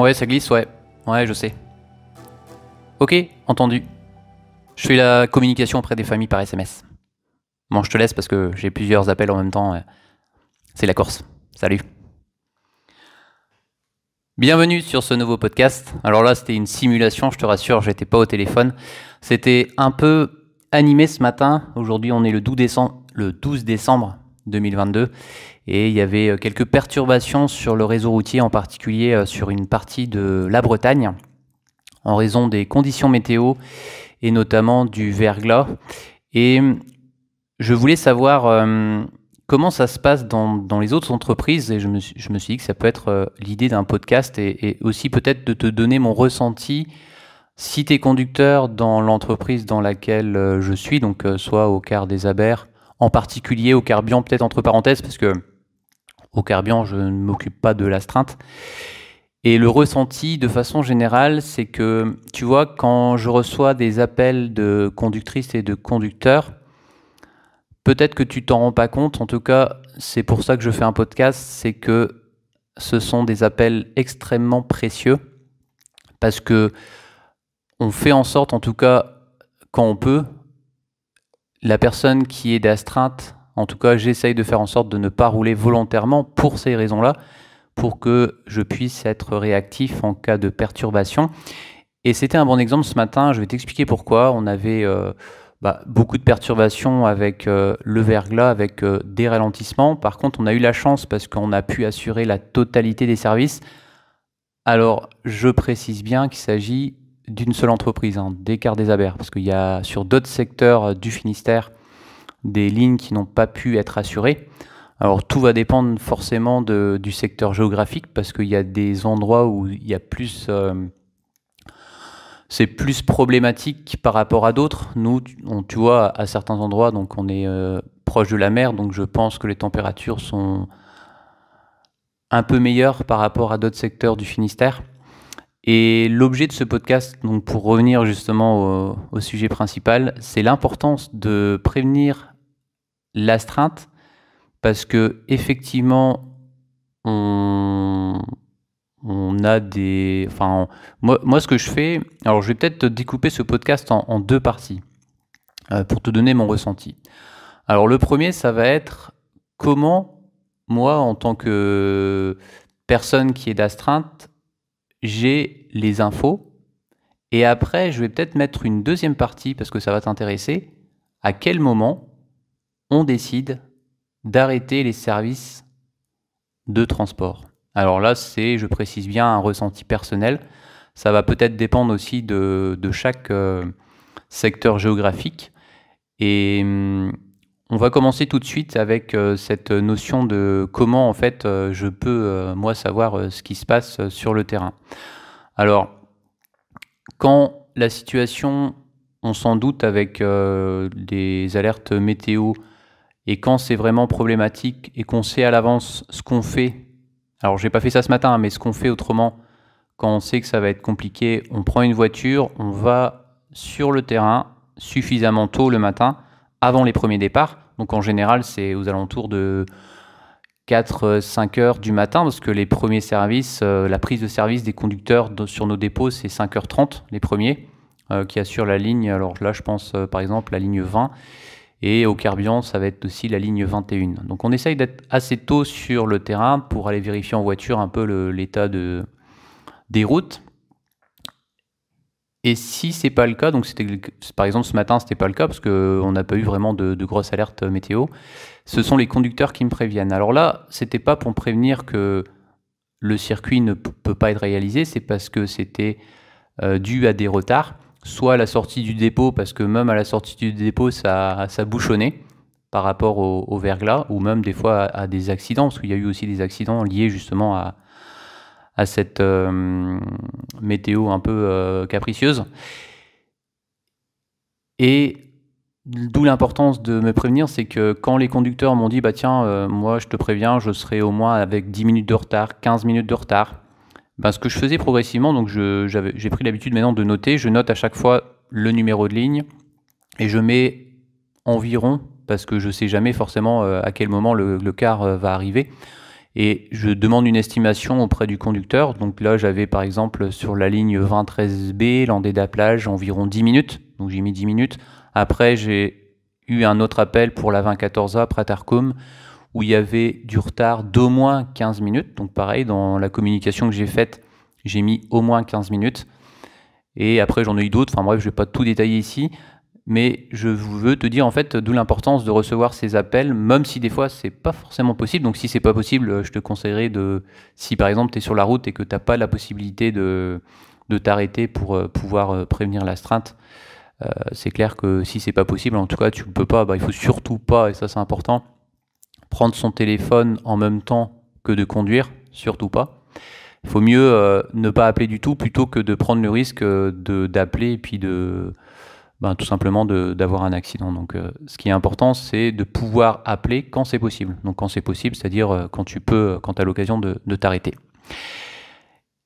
Ouais, ça glisse, ouais. Ouais, je sais. Ok, entendu. Je fais la communication auprès des familles par SMS. Bon, je te laisse parce que j'ai plusieurs appels en même temps. C'est la Corse. Salut. Bienvenue sur ce nouveau podcast. Alors là, c'était une simulation, je te rassure, j'étais pas au téléphone. C'était un peu animé ce matin. Aujourd'hui, on est le 12 décembre, le 12 décembre 2022 et il y avait euh, quelques perturbations sur le réseau routier, en particulier euh, sur une partie de la Bretagne, en raison des conditions météo et notamment du verglas. Et hum, je voulais savoir hum, comment ça se passe dans, dans, les autres entreprises et je me, je me suis dit que ça peut être euh, l'idée d'un podcast et, aussi peut-être de te donner mon ressenti si tu es conducteur dans l'entreprise dans laquelle je suis, donc soit au quart des Abers, en particulier au Carbion, peut-être entre parenthèses parce que au carburant, je ne m'occupe pas de l'astreinte. Et le ressenti, de façon générale, c'est que, tu vois, quand je reçois des appels de conductrices et de conducteurs, peut-être que tu t'en rends pas compte, en tout cas, c'est pour ça que je fais un podcast, c'est que ce sont des appels extrêmement précieux, parce que on fait en sorte, en tout cas, quand on peut, la personne qui est d'astreinte en tout cas, j'essaye de faire en sorte de ne pas rouler volontairement pour ces raisons-là, pour que je puisse être réactif en cas de perturbation. Et c'était un bon exemple ce matin, je vais t'expliquer pourquoi. On avait euh, bah, beaucoup de perturbations avec euh, le verglas, avec euh, des ralentissements. Par contre, on a eu la chance parce qu'on a pu assurer la totalité des services. Alors, je précise bien qu'il s'agit d'une seule entreprise, d'écart hein, des quarts parce qu'il y a sur d'autres secteurs du Finistère des lignes qui n'ont pas pu être assurées. Alors tout va dépendre forcément du secteur géographique parce qu'il y a des endroits où il y a plus... Euh, c'est plus problématique par rapport à d'autres. Nous, tu vois, à certains endroits, donc on est euh, proche de la mer, donc je pense que les températures sont un peu meilleures par rapport à d'autres secteurs du Finistère. Et l'objet de ce podcast, donc pour revenir justement au sujet principal, c'est l'importance de prévenir l'astreinte parce que effectivement on, on a des enfin moi, moi, ce que je fais alors je vais peut-être découper ce podcast en, deux parties euh, pour te donner mon ressenti alors le premier ça va être comment moi en tant que personne qui est d'astreinte j'ai les infos et après je vais peut-être mettre une deuxième partie parce que ça va t'intéresser à quel moment on décide d'arrêter les services de transport. Alors là, c'est, je précise bien, un ressenti personnel. Ça va peut-être dépendre aussi de, chaque euh, secteur géographique. Et hum, on va commencer tout de suite avec euh, cette notion de comment, en fait, euh, je peux, moi, savoir ce qui se passe sur le terrain. Alors, quand la situation, on s'en doute avec des alertes météo, et quand c'est vraiment problématique et qu'on sait à l'avance ce qu'on fait, alors j'ai pas fait ça ce matin, mais ce qu'on fait autrement, quand on sait que ça va être compliqué, on prend une voiture, on va sur le terrain suffisamment tôt le matin, avant les premiers départs. Donc en général, c'est aux alentours de 4-5 heures du matin, parce que les premiers services, euh, la prise de service des conducteurs sur nos dépôts, c'est 5h30, les premiers, euh, qui assurent la ligne. Alors là, je pense euh, par exemple la ligne 20, et au carburant, ça va être aussi la ligne 21. Donc on essaye d'être assez tôt sur le terrain pour aller vérifier en voiture un peu l'état des routes. Et si ce n'est pas le cas, donc par exemple ce matin ce n'était pas le cas parce qu'on n'a pas eu vraiment de, grosses alertes météo, ce sont les conducteurs qui me préviennent. Alors là, ce n'était pas pour prévenir que le circuit ne peut pas être réalisé, c'est parce que c'était euh, dû à des retards soit à la sortie du dépôt, parce que même à la sortie du dépôt, ça, ça bouchonnait par rapport au, verglas, ou même des fois à, des accidents, parce qu'il y a eu aussi des accidents liés justement à, à cette euh, météo un peu euh, capricieuse. Et d'où l'importance de me prévenir, c'est que quand les conducteurs m'ont dit, bah tiens, euh, moi je te préviens, je serai au moins avec 10 minutes de retard, 15 minutes de retard, bah, ce que je faisais progressivement, donc j'ai pris l'habitude maintenant de noter, je note à chaque fois le numéro de ligne et je mets environ, parce que je ne sais jamais forcément euh, à quel moment le, car euh, va arriver. Et je demande une estimation auprès du conducteur. Donc là, j'avais par exemple sur la ligne 2013B, l'endée d'aplage, environ 10 minutes. Donc j'ai mis 10 minutes. Après, j'ai eu un autre appel pour la 2014A, pratarcom où il y avait du retard d'au moins 15 minutes. Donc pareil, dans la communication que j'ai faite, j'ai mis au moins 15 minutes. Et après, j'en ai eu d'autres. Enfin bref, je ne vais pas tout détailler ici. Mais je veux te dire en fait d'où l'importance de recevoir ces appels, même si des fois c'est pas forcément possible. Donc si c'est pas possible, je te conseillerais de, si par exemple tu es sur la route et que tu n'as pas la possibilité de, de t'arrêter pour euh, pouvoir euh, prévenir l'astreinte, euh, c'est clair que si c'est pas possible, en tout cas tu ne peux pas, bah, il faut surtout pas, et ça c'est important, prendre son téléphone en même temps que de conduire, surtout pas. Il faut mieux euh, ne pas appeler du tout plutôt que de prendre le risque euh, de d'appeler et puis de ben, tout simplement d'avoir un accident. Donc euh, ce qui est important, c'est de pouvoir appeler quand c'est possible. Donc quand c'est possible, c'est-à-dire quand tu peux, quand tu as l'occasion de, t'arrêter.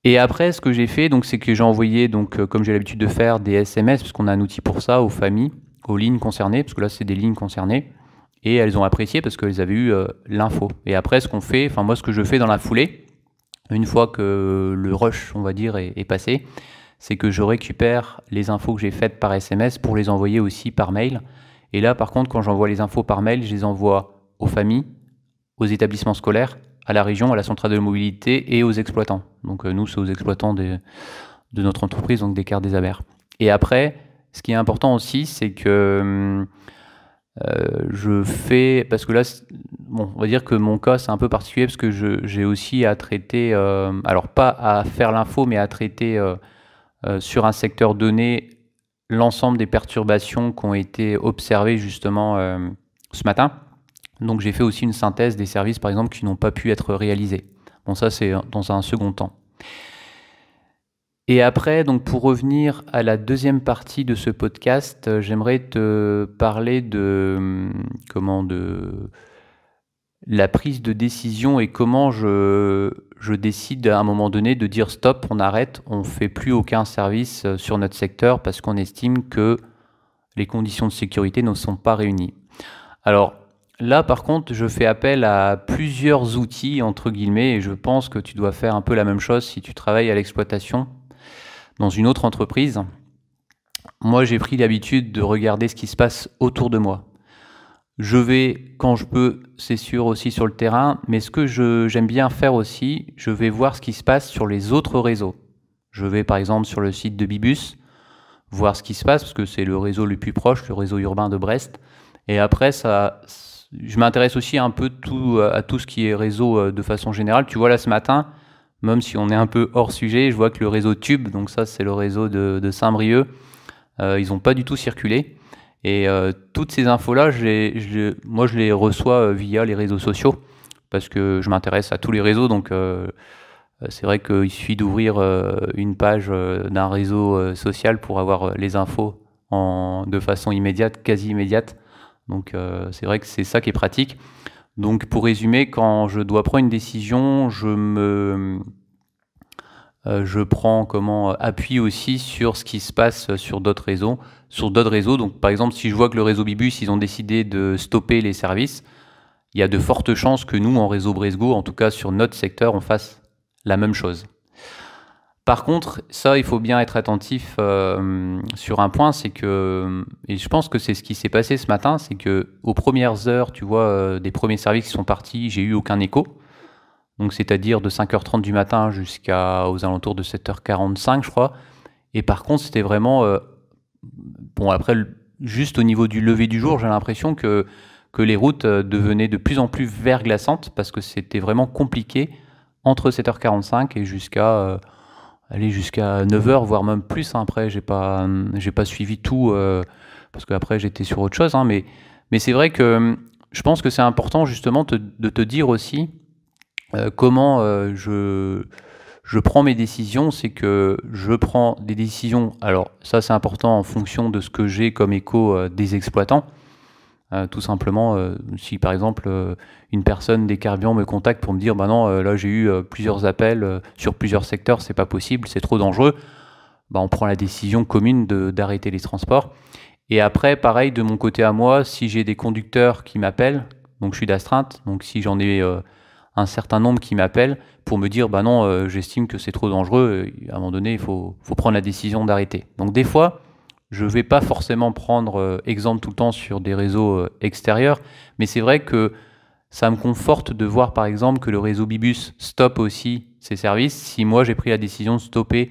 Et après, ce que j'ai fait, c'est que j'ai envoyé, donc, comme j'ai l'habitude de faire, des SMS, parce qu'on a un outil pour ça, aux familles, aux lignes concernées, parce que là, c'est des lignes concernées et elles ont apprécié parce qu'elles avaient eu euh, l'info. Et après, ce qu'on fait, enfin moi, ce que je fais dans la foulée, une fois que le rush, on va dire, est, passé, c'est que je récupère les infos que j'ai faites par SMS pour les envoyer aussi par mail. Et là, par contre, quand j'envoie les infos par mail, je les envoie aux familles, aux établissements scolaires, à la région, à la centrale de mobilité et aux exploitants. Donc euh, nous, c'est aux exploitants de notre entreprise, donc des cartes des abers. Et après, ce qui est important aussi, c'est que hum, euh, je fais, parce que là, bon, on va dire que mon cas, c'est un peu particulier parce que j'ai aussi à traiter, euh, alors pas à faire l'info, mais à traiter euh, sur un secteur donné l'ensemble des perturbations qui ont été observées justement ce matin. Donc j'ai fait aussi une synthèse des services, par exemple, qui n'ont pas pu être réalisés. Bon, ça, c'est dans un second temps. Et après, donc pour revenir à la deuxième partie de ce podcast, euh, j'aimerais te parler de hum, comment de la prise de décision et comment je, je décide à un moment donné de dire stop, on arrête, on ne fait plus aucun service euh, sur notre secteur parce qu'on estime que les conditions de sécurité ne sont pas réunies. Alors là, par contre, je fais appel à plusieurs outils, entre guillemets, et je pense que tu dois faire un peu la même chose si tu travailles à l'exploitation dans une autre entreprise, moi j'ai pris l'habitude de regarder ce qui se passe autour de moi. Je vais, quand je peux, c'est sûr, aussi sur le terrain, mais ce que j'aime bien faire aussi, je vais voir ce qui se passe sur les autres réseaux. Je vais par exemple sur le site de Bibus, voir ce qui se passe, parce que c'est le réseau le plus proche, le réseau urbain de Brest. Et après, ça, je m'intéresse aussi un peu à tout ce qui est réseau euh, de façon générale. Tu vois, là ce matin, même si on est un peu hors sujet, je vois que le réseau Tube, donc ça c'est le réseau de, Saint-Brieuc, euh, ils n'ont pas du tout circulé. Et euh, toutes ces infos-là, moi je les reçois euh, via les réseaux sociaux, parce que je m'intéresse à tous les réseaux, donc c'est vrai qu'il suffit d'ouvrir une page d'un réseau social pour avoir les infos de façon immédiate, quasi immédiate. Donc c'est vrai que c'est ça qui est pratique. Donc pour résumer, quand je dois prendre une décision, je me euh, je prends comment euh, appui aussi sur ce qui se passe euh, sur d'autres réseaux, sur d'autres réseaux. Donc par exemple, si je vois que le réseau Bibus, ils ont décidé de stopper les services, il y a de fortes chances que nous en réseau Bresgo, en tout cas sur notre secteur, on fasse la même chose. Par contre, ça, il faut bien être attentif euh, sur un point, c'est que, et je pense que c'est ce qui s'est passé ce matin, c'est que aux premières heures, tu vois, euh, des premiers services qui sont partis, j'ai eu aucun écho. Donc, c'est-à-dire de 5h30 du matin jusqu'à aux alentours de 7h45, je crois. Et par contre, c'était vraiment, euh, bon, après, juste au niveau du lever du jour, j'ai l'impression que, que les routes devenaient de plus en plus verglaçantes parce que c'était vraiment compliqué entre 7h45 et jusqu'à aller jusqu'à 9h, voire même plus. Hein. après, j'ai pas, j'ai pas suivi tout euh, parce qu'après j'étais sur autre chose. Hein. mais, mais c'est vrai que hum, je pense que c'est important justement de te dire aussi euh, comment euh, je, je prends mes décisions. C'est que je prends des décisions. Alors ça, c'est important en fonction de ce que j'ai comme écho des exploitants. Euh, tout simplement, euh, si par exemple euh, une personne des carburants me contacte pour me dire bah non, là j'ai eu plusieurs appels sur plusieurs secteurs, c'est pas possible, c'est trop dangereux, bah, on prend la décision commune d'arrêter les transports. Et après, pareil, de mon côté à moi, si j'ai des conducteurs qui m'appellent, donc je suis d'astreinte, donc si j'en ai un certain nombre qui m'appellent pour me dire bah non, j'estime que c'est trop dangereux, à un moment donné, il faut, faut prendre la décision d'arrêter. Donc des fois, je ne vais pas forcément prendre euh, exemple tout le temps sur des réseaux euh, extérieurs, mais c'est vrai que ça me conforte de voir par exemple que le réseau Bibus stoppe aussi ses services si moi j'ai pris la décision de stopper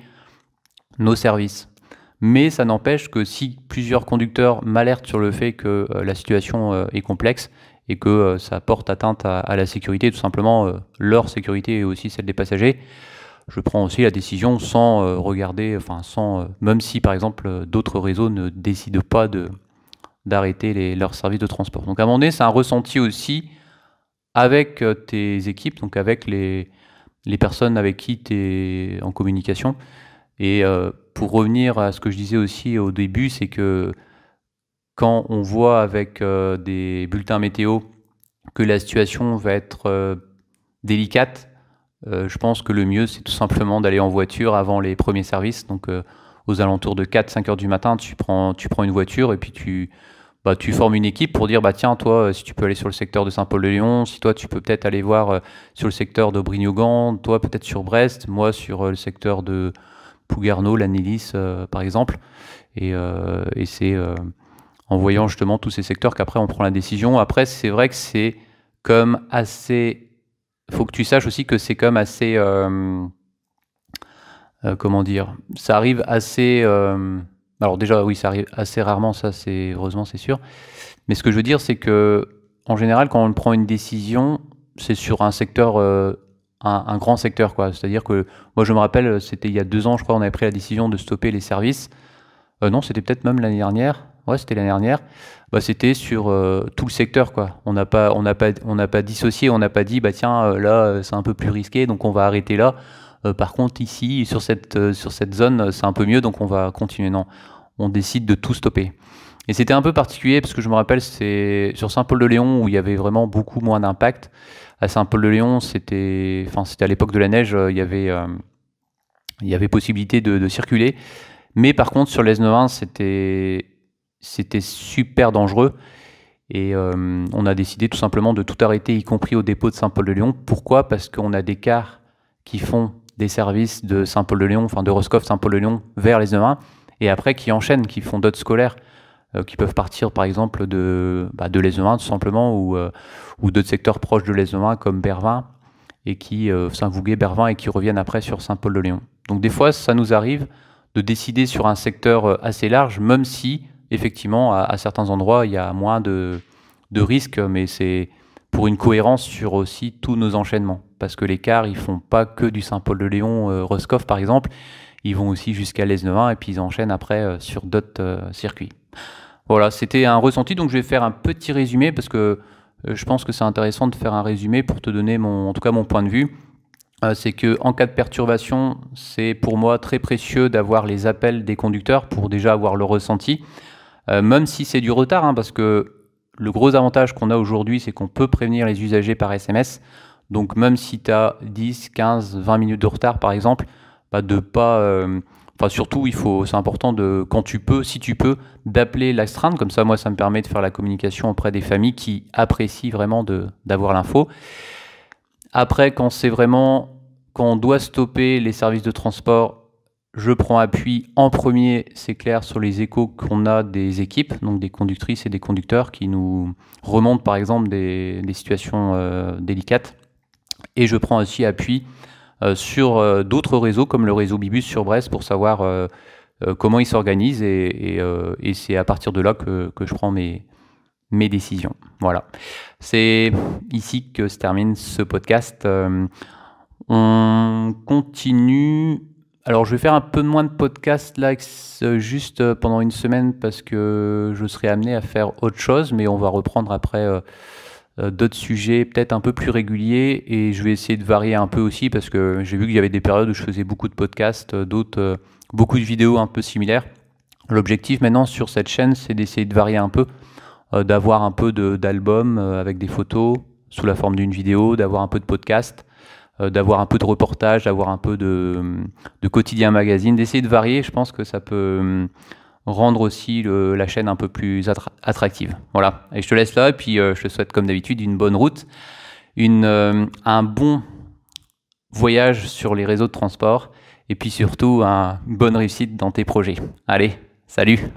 nos services. Mais ça n'empêche que si plusieurs conducteurs m'alertent sur le fait que euh, la situation est complexe et que ça porte atteinte à, la sécurité, tout simplement leur sécurité et aussi celle des passagers, je prends aussi la décision sans euh, regarder, enfin sans, euh, même si par exemple euh, d'autres réseaux ne décident pas de d'arrêter leurs services de transport. Donc à un moment donné, c'est un ressenti aussi avec tes équipes, donc avec les, les personnes avec qui tu es en communication. Et pour revenir à ce que je disais aussi au début, c'est que quand on voit avec des bulletins météo que la situation va être délicate, euh, je pense que le mieux, c'est tout simplement d'aller en voiture avant les premiers services. Donc, euh, aux alentours de 4-5 heures du matin, tu prends, tu prends une voiture et puis tu, bah, tu formes une équipe pour dire bah, tiens, toi, euh, si tu peux aller sur le secteur de saint paul de lyon si toi, tu peux peut-être aller voir sur le secteur de toi, peut-être sur Brest, moi, sur le secteur de Pougarneau, l'Anilis, par exemple. Et, et c'est en voyant justement tous ces secteurs qu'après, on prend la décision. Après, c'est vrai que c'est comme assez faut que tu saches aussi que c'est comme assez. Euh, euh, comment dire Ça arrive assez. Euh, alors, déjà, oui, ça arrive assez rarement, ça, c'est heureusement, c'est sûr. Mais ce que je veux dire, c'est que, en général, quand on prend une décision, c'est sur un secteur. Un, un, grand secteur, quoi. C'est-à-dire que, moi, je me rappelle, c'était il y a deux ans, je crois, on avait pris la décision de stopper les services. non, c'était peut-être même l'année dernière ouais, c'était l'année dernière. Bah, c'était sur euh, tout le secteur, quoi. On n'a pas, pas, pas dissocié, on n'a pas dit, bah tiens, euh, là, euh, c'est un peu plus risqué, donc on va arrêter là. par contre, ici, sur cette, sur cette zone, c'est un peu mieux, donc on va continuer. Non, on décide de tout stopper. Et c'était un peu particulier parce que je me rappelle, c'est sur Saint-Paul-de-Léon où il y avait vraiment beaucoup moins d'impact. À Saint-Paul-de-Léon, c'était, enfin, à l'époque de la neige, il y avait, il y avait possibilité de, circuler. Mais par contre, sur les l'Esnevin, c'était c'était super dangereux. Et euh, on a décidé tout simplement de tout arrêter, y compris au dépôt de Saint-Paul-de-Léon. Pourquoi Parce qu'on a des cars qui font des services de Saint-Paul-de-Léon, enfin de Roscoff Saint-Paul-de-Léon vers les Emins, et après qui enchaînent, qui font d'autres scolaires, euh, qui peuvent partir par exemple de, bah, de les e tout simplement, ou, euh, ou d'autres secteurs proches de les Emins comme Bervin, et qui Saint-Vouguet, Bervin, et qui reviennent après sur Saint-Paul-de-Léon. Donc des fois, ça nous arrive de décider sur un secteur assez large, même si effectivement, à, certains endroits, il y a moins de, risques, mais c'est pour une cohérence sur aussi tous nos enchaînements. Parce que les cars, ils font pas que du Saint-Paul-de-Léon, euh, Roscoff par exemple, ils vont aussi jusqu'à l'Esnevin et puis ils enchaînent après euh, sur d'autres euh, circuits. Voilà, c'était un ressenti, donc je vais faire un petit résumé parce que je pense que c'est intéressant de faire un résumé pour te donner mon, en tout cas mon point de vue. c'est que en cas de perturbation, c'est pour moi très précieux d'avoir les appels des conducteurs pour déjà avoir le ressenti. Euh, même si c'est du retard, hein, parce que le gros avantage qu'on a aujourd'hui, c'est qu'on peut prévenir les usagers par SMS. Donc même si tu as 10, 15, 20 minutes de retard, par exemple, bah, de pas... Euh, enfin surtout, il faut, c'est important de, quand tu peux, si tu peux, d'appeler strand. Comme ça, moi, ça me permet de faire la communication auprès des familles qui apprécient vraiment d'avoir l'info. Après, quand c'est vraiment, quand on doit stopper les services de transport, je prends appui en premier, c'est clair, sur les échos qu'on a des équipes, donc des conductrices et des conducteurs qui nous remontent par exemple des, situations euh, délicates. Et je prends aussi appui euh, sur euh, d'autres réseaux comme le réseau Bibus sur Brest pour savoir comment ils s'organisent et, c'est à partir de là que, je prends mes, mes décisions. Voilà. C'est ici que se termine ce podcast. on continue alors je vais faire un peu moins de podcasts là, juste euh, pendant une semaine parce que je serai amené à faire autre chose, mais on va reprendre après euh, euh, d'autres sujets peut-être un peu plus réguliers et je vais essayer de varier un peu aussi parce que j'ai vu qu'il y avait des périodes où je faisais beaucoup de podcasts, d'autres beaucoup de vidéos un peu similaires. L'objectif maintenant sur cette chaîne, c'est d'essayer de varier un peu, d'avoir un peu d'albums avec des photos sous la forme d'une vidéo, d'avoir un peu de podcasts euh, d'avoir un peu de reportage, d'avoir un peu de, quotidien magazine, d'essayer de varier. Je pense que ça peut hum, rendre aussi la chaîne un peu plus attractive. Voilà. Et je te laisse là. Et puis, euh, je te souhaite, comme d'habitude, une bonne route, une, euh, un bon voyage sur les réseaux de transport. Et puis surtout, un, une bonne réussite dans tes projets. Allez, salut!